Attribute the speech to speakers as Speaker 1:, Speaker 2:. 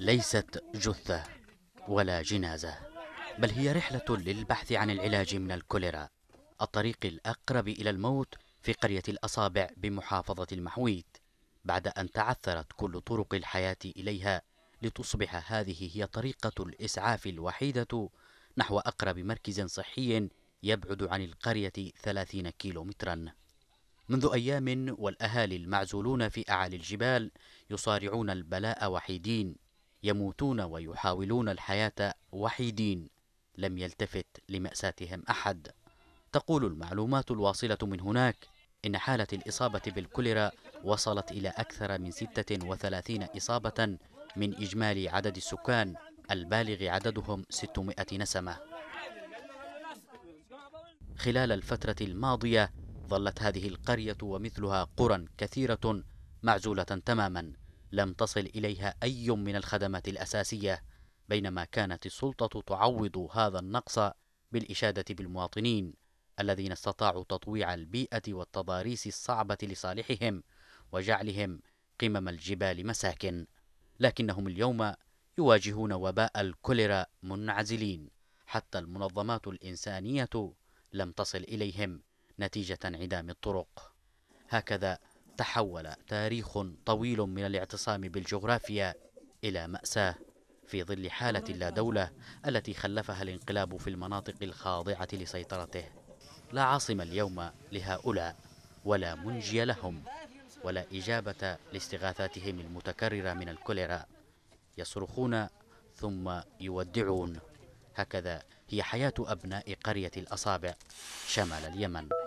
Speaker 1: ليست جثة ولا جنازة بل هي رحلة للبحث عن العلاج من الكوليرا الطريق الأقرب إلى الموت في قرية الأصابع بمحافظة المحويت بعد أن تعثرت كل طرق الحياة إليها لتصبح هذه هي طريقة الإسعاف الوحيدة نحو أقرب مركز صحي يبعد عن القرية 30 كيلومتراً منذ أيام والأهالي المعزولون في أعالي الجبال يصارعون البلاء وحيدين يموتون ويحاولون الحياة وحيدين لم يلتفت لمأساتهم أحد تقول المعلومات الواصلة من هناك إن حالة الإصابة بالكوليرا وصلت إلى أكثر من 36 إصابة من إجمالي عدد السكان البالغ عددهم 600 نسمة خلال الفترة الماضية ظلت هذه القرية ومثلها قرى كثيرة معزولة تماما لم تصل إليها أي من الخدمات الأساسية بينما كانت السلطة تعوض هذا النقص بالإشادة بالمواطنين الذين استطاعوا تطويع البيئة والتضاريس الصعبة لصالحهم وجعلهم قمم الجبال مساكن لكنهم اليوم يواجهون وباء الكوليرا منعزلين حتى المنظمات الإنسانية لم تصل إليهم نتيجة انعدام الطرق هكذا تحول تاريخ طويل من الاعتصام بالجغرافيا إلى مأساة في ظل حالة لا دولة التي خلفها الانقلاب في المناطق الخاضعة لسيطرته لا عاصم اليوم لهؤلاء ولا منجي لهم ولا إجابة لاستغاثاتهم المتكررة من الكوليرا يصرخون ثم يودعون هكذا هي حياة أبناء قرية الأصابع شمال اليمن